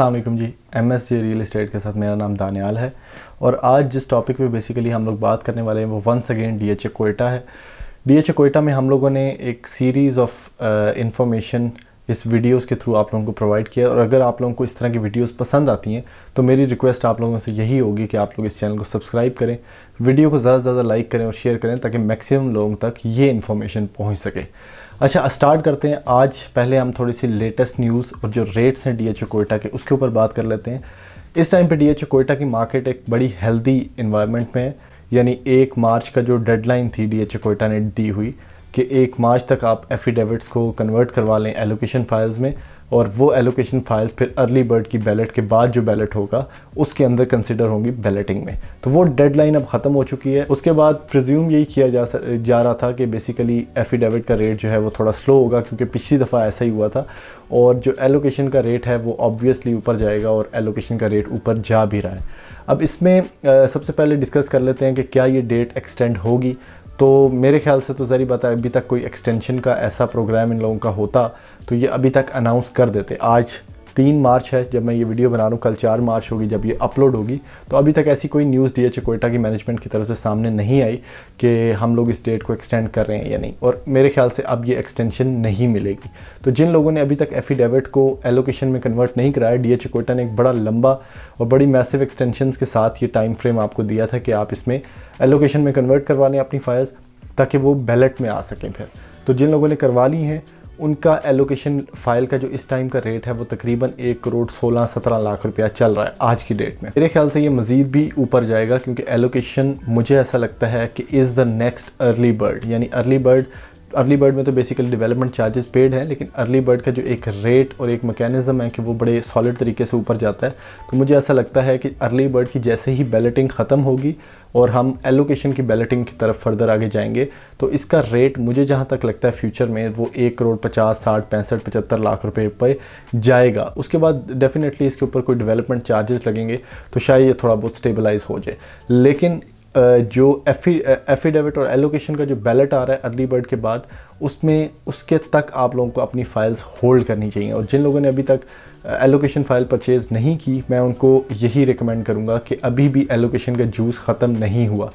अल्लाम ji M S G real estate के साथ मेरा नाम दानियाल है और आज जिस टॉपिक पे बेसिकली हम लोग बात करने वाले हैं वो once again D H A Quetta है डी एच ए कोयटा में हम लोगों ने एक सीरीज़ ऑफ इंफॉर्मेशन uh, इस वीडियोस के थ्रू आप लोगों को प्रोवाइड किया और अगर आप लोगों को इस तरह की वीडियोस पसंद आती हैं तो मेरी रिक्वेस्ट आप लोगों से यही होगी कि आप लोग इस चैनल को सब्सक्राइब करें वीडियो को ज़्यादा से ज़्यादा लाइक करें और शेयर करें ताकि मैक्सिमम लोगों तक ये इन्फॉर्मेशन पहुँच सके अच्छा स्टार्ट करते हैं आज पहले हम थोड़ी सी लेटेस्ट न्यूज़ और जो रेट्स हैं डी एच कोयटा के उसके ऊपर बात कर लेते हैं इस टाइम पर डी कोयटा की मार्केट एक बड़ी हेल्दी इन्वायरमेंट में है यानी एक मार्च का जो डेडलाइन थी डी कोयटा ने दी हुई कि एक मार्च तक आप एफिडेविट्स को कन्वर्ट करवा लें एलोकेशन फाइल्स में और वो एलोकेशन फाइल्स फिर अर्ली बर्ड की बैलेट के बाद जो बैलेट होगा उसके अंदर कंसिडर होंगी बैलेटिंग में तो वो डेडलाइन अब ख़त्म हो चुकी है उसके बाद प्रज्यूम यही किया जा जा रहा था कि बेसिकली एफिडेविट का रेट जो है वो थोड़ा स्लो होगा क्योंकि पिछली दफ़ा ऐसा ही हुआ था और जो एलोकेशन का रेट है वो ऑब्वियसली ऊपर जाएगा और एलोकेशन का रेट ऊपर जा भी रहा है अब इसमें सबसे पहले डिस्कस कर लेते हैं कि क्या ये डेट एक्सटेंड होगी तो मेरे ख्याल से तो ज़री बात है अभी तक कोई एक्सटेंशन का ऐसा प्रोग्राम इन लोगों का होता तो ये अभी तक अनाउंस कर देते आज तीन मार्च है जब मैं ये वीडियो बना रहा हूँ कल चार मार्च होगी जब ये अपलोड होगी तो अभी तक ऐसी कोई न्यूज़ डी एच कोयटा की मैनेजमेंट की तरफ से सामने नहीं आई कि हम लोग इस डेट को एक्सटेंड कर रहे हैं या नहीं और मेरे ख्याल से अब ये एक्सटेंशन नहीं मिलेगी तो जिन लोगों ने अभी तक एफिडेविट को एलोकेशन में कन्वर्ट नहीं कराया डी एच कोयटा ने एक बड़ा लंबा और बड़ी मैसिव एक्सटेंशन के साथ ये टाइम फ्रेम आपको दिया था कि आप इसमें एलोकेशन में कन्वर्ट करवा लें अपनी फाइल्स ताकि वो बैलेट में आ सकें फिर तो जिन लोगों ने करवा ली हैं उनका एलोकेशन फाइल का जो इस टाइम का रेट है वो तकरीबन एक करोड़ सोलह सत्रह लाख रुपया चल रहा है आज की डेट में मेरे ख्याल से ये मज़ीद भी ऊपर जाएगा क्योंकि एलोकेशन मुझे ऐसा लगता है कि is the next early bird यानी अर्ली बर्ड अर्ली बर्ड में तो बेसिकली डेवलपमेंट चार्जेस पेड हैं लेकिन अर्ली बर्ड का जो एक रेट और एक मैकेनिज़्म है कि वो बड़े सॉलिड तरीके से ऊपर जाता है तो मुझे ऐसा लगता है कि अर्ली बर्ड की जैसे ही बैलेटिंग ख़त्म होगी और हम एलोकेशन की बैलेटिंग की तरफ फर्दर आगे जाएंगे तो इसका रेट मुझे जहाँ तक लगता है फ्यूचर में वो एक करोड़ पचास साठ पैंसठ पचहत्तर लाख रुपये पर जाएगा उसके बाद डेफिनेटली इसके ऊपर कोई डेवलपमेंट चार्जेस लगेंगे तो शायद ये थोड़ा बहुत स्टेबलाइज हो जाए लेकिन जो एफिडेविट और एलोकेशन का जो बैलेट आ रहा है अर्ली बर्ड के बाद उसमें उसके तक आप लोगों को अपनी फ़ाइल्स होल्ड करनी चाहिए और जिन लोगों ने अभी तक एलोकेशन फ़ाइल परचेज़ नहीं की मैं उनको यही रिकमेंड करूँगा कि अभी भी एलोकेशन का जूस ख़त्म नहीं हुआ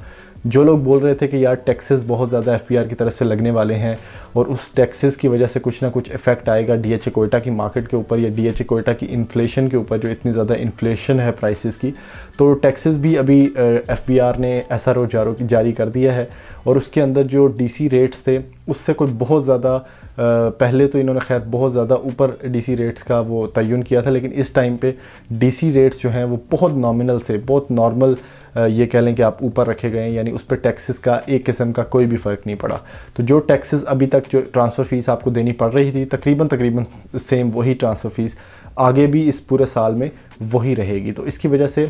जो लोग बोल रहे थे कि यार टैक्सेस बहुत ज़्यादा एफ की तरफ से लगने वाले हैं और उस टैक्सेस की वजह से कुछ ना कुछ इफेक्ट आएगा डी एच ए कोयटा की मार्केट के ऊपर या डी एच ए कोयटा की इन्फ्लेशन के ऊपर जो इतनी ज़्यादा इन्फ्लेशन है प्राइसेस की तो टैक्सेस भी अभी एफ बी आर ने एस आर ओ जारी कर दिया है और उसके अंदर जो डी सी रेट्स थे उससे कोई बहुत ज़्यादा पहले तो इन्होंने खैर बहुत ज़्यादा ऊपर डीसी रेट्स का वो तयन किया था लेकिन इस टाइम पे डीसी रेट्स जो हैं वो बहुत नॉमिनल से बहुत नॉर्मल ये कह लें कि आप ऊपर रखे गए हैं यानी उस पर टैक्सेस का एक किस्म का कोई भी फ़र्क नहीं पड़ा तो जो टैक्सेस अभी तक जो ट्रांसफ़र फ़ीस आपको देनी पड़ रही थी तकरीबन तकरीबन सेम वही ट्रांसफ़र फ़ीस आगे भी इस पूरे साल में वही रहेगी तो इसकी वजह से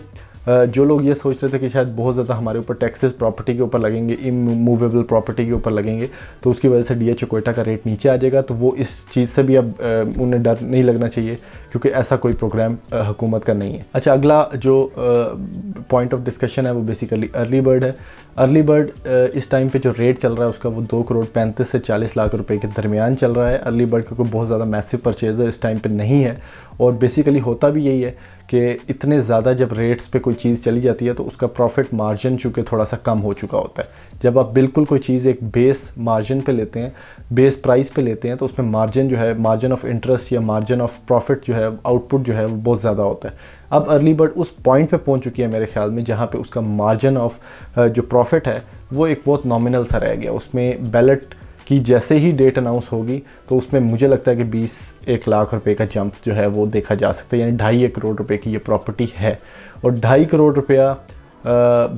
जो लोग ये सोच रहे थे कि शायद बहुत ज़्यादा हमारे ऊपर टैक्सेस प्रॉपर्टी के ऊपर लगेंगे इमूवेबल प्रॉपर्टी के ऊपर लगेंगे तो उसकी वजह से डी एच कोयटा का रेट नीचे आ जाएगा तो वो इस चीज़ से भी अब उन्हें डर नहीं लगना चाहिए क्योंकि ऐसा कोई प्रोग्राम हुकूमत का नहीं है अच्छा अगला जो पॉइंट ऑफ डिस्कशन है वो बेसिकली अर्ली बर्ड है अर्ली बर्ड इस टाइम पे जो रेट चल रहा है उसका वो दो करोड़ पैंतीस से चालीस लाख रुपए के दरमियान चल रहा है अर्ली बर्ड का कोई बहुत ज़्यादा मैसिव परचेजर इस टाइम पे नहीं है और बेसिकली होता भी यही है कि इतने ज़्यादा जब रेट्स पे कोई चीज़ चली जाती है तो उसका प्रॉफिट मार्जिन चूँकि थोड़ा सा कम हो चुका होता है जब आप बिल्कुल कोई चीज़ एक बेस मार्जिन पे लेते हैं बेस प्राइस पे लेते हैं तो उसमें मार्जिन जो है मार्जिन ऑफ इंटरेस्ट या मार्जिन ऑफ प्रॉफिट जो है आउटपुट जो है वो बहुत ज़्यादा होता है अब अर्ली बर्ड उस पॉइंट पे पहुंच चुकी है मेरे ख्याल में जहाँ पे उसका मार्जिन ऑफ जो प्रॉफिट है वो एक बहुत नॉमिनल सा रह गया उसमें बैलेट कि जैसे ही डेट अनाउंस होगी तो उसमें मुझे लगता है कि बीस एक लाख रुपए का जंप जो है वो देखा जा सकता है यानी ढाई एक करोड़ रुपए की ये प्रॉपर्टी है और ढाई करोड़ रुपया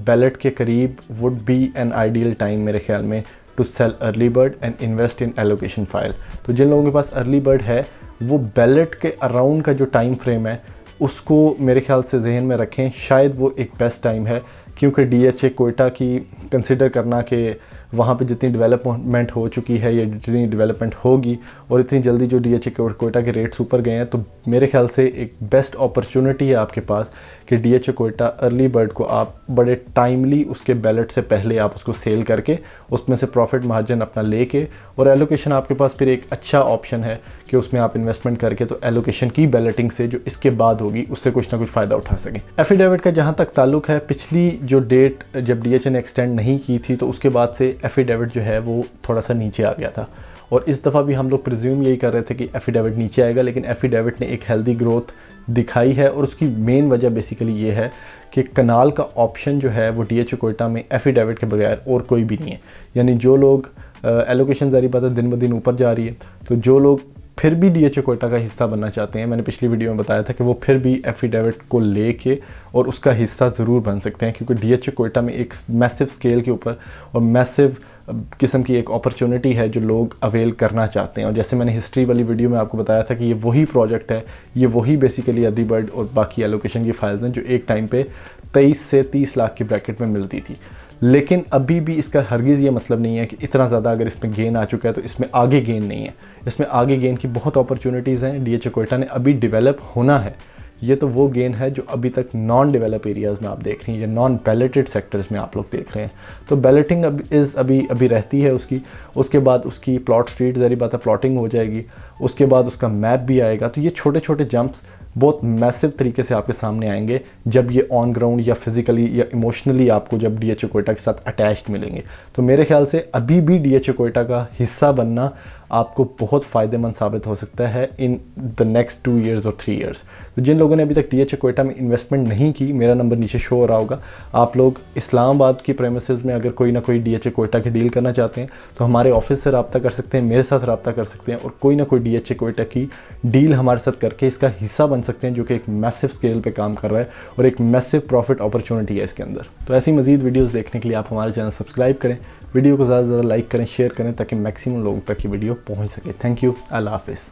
बैलेट के करीब would be an ideal time मेरे ख्याल में to sell early bird and invest in allocation file तो जिन लोगों के पास अर्ली बर्ड है वो बैलेट के अराउंड का जो टाइम फ्रेम है उसको मेरे ख्याल से जहन में रखें शायद वो एक बेस्ट टाइम है क्योंकि डी एच ए कोयटा की कंसिडर करना कि वहाँ पे जितनी डेवलपमेंट हो चुकी है या जितनी डेवलपमेंट होगी और इतनी जल्दी जो डी एच कोयटा के रेट्स ऊपर गए हैं तो मेरे ख्याल से एक बेस्ट अपॉर्चुनिटी है आपके पास कि D H Quetta early bird को आप बड़े टाइमली उसके बैलेट से पहले आप उसको सेल करके उसमें से प्रॉफिट मार्जिन अपना लेके और एलोकेशन आपके पास फिर एक अच्छा ऑप्शन है कि उसमें आप इन्वेस्टमेंट करके तो एलोकेशन की बैलेटिंग से जो इसके बाद होगी उससे कुछ ना कुछ फ़ायदा उठा सकें एफिडेविट का जहाँ तक ताल्लुक है पिछली जो डेट जब डी ने एक्सटेंड नहीं की थी तो उसके बाद से एफिडेविट जो है वो थोड़ा सा नीचे आ गया था और इस दफ़ा भी हम लोग प्रज्यूम यही कर रहे थे कि एफिडेविट नीचे आएगा लेकिन एफिडेविट ने एक हेल्दी ग्रोथ दिखाई है और उसकी मेन वजह बेसिकली ये है कि कनाल का ऑप्शन जो है वो डी एच कोयटा में एफिडेविट के बगैर और कोई भी नहीं है यानी जो लोग एलोकेशन ज़ारी पता दिन ब दिन ऊपर जा रही है तो जो लोग फिर भी डी एच ओ कोटा का हिस्सा बनना चाहते हैं मैंने पिछली वीडियो में बताया था कि वो फिर भी एफिडेविट को ले कर और उसका हिस्सा ज़रूर बन सकते हैं क्योंकि डी एच ओ कोटा में एक मैसिव स्केल के ऊपर और मैसिव किस्म की एक अपॉर्चुनिटी है जो लोग अवेल करना चाहते हैं और जैसे मैंने हिस्ट्री वाली वीडियो में आपको बताया था कि ये वही प्रोजेक्ट है ये वही बेसिकली अदीबर्ड और बाकी एलोकेशन की फाइल्स हैं जो एक टाइम पे 23 से 30 लाख की ब्रैकेट में मिलती थी लेकिन अभी भी इसका हरगिज़ ये मतलब नहीं है कि इतना ज़्यादा अगर इसमें गेन आ चुका है तो इसमें आगे गेन नहीं है इसमें आगे गेन की बहुत अपॉर्चुनिटीज़ हैं डी एच कोयटा ने अभी डिवेलप होना है ये तो वो गेन है जो अभी तक नॉन डेवलप एरियाज़ में आप देख रही हैं या नॉन बैलेटेड सेक्टर्स में आप लोग देख रहे हैं तो बैलेटिंग अब इस अभी अभी रहती है उसकी उसके बाद उसकी प्लॉट स्ट्रीट जारी बात है प्लॉटिंग हो जाएगी उसके बाद उसका मैप भी आएगा तो ये छोटे छोटे जंप्स बहुत मैसिव तरीके से आपके सामने आएंगे जब ये ऑन ग्राउंड या फिजिकली या इमोशनली आपको जब डी एच कोयटा के साथ अटैच मिलेंगे तो मेरे ख्याल से अभी भी डी एच कोयटा का हिस्सा बनना आपको बहुत फ़ायदेमंद साबित हो सकता है in the next two years और थ्री ईयर्स तो जिन लोगों ने अभी तक टी एच कोयटा में इन्वेस्टमेंट नहीं की मेरा नंबर नीचे शो हो रहा होगा आप लोग इस्लामाबाद की प्रेमिस में अगर कोई ना कोई डी एच कोयटा की डील करना चाहते हैं तो हमारे ऑफिस से रबता कर सकते हैं मेरे साथ रबता कर सकते हैं और कोई ना कोई डी एच कोयटा की डील हमारे साथ करके इसका हिस्सा बन सकते हैं जो कि एक मैसिव स्केल पर काम कर रहा है और एक मैसिव प्रॉफिट अपॉर्चुनिटी है इसके अंदर तो ऐसी मजीद वीडियोज़ देखने के लिए आप हमारे चैनल सब्सक्राइब करें वीडियो को ज़्यादा से ज़्यादा लाइक करें शेयर करें ताकि मैक्सिमम लोगों तक ये वीडियो पहुँच सके थैंक यू अल्लाह हाफिज़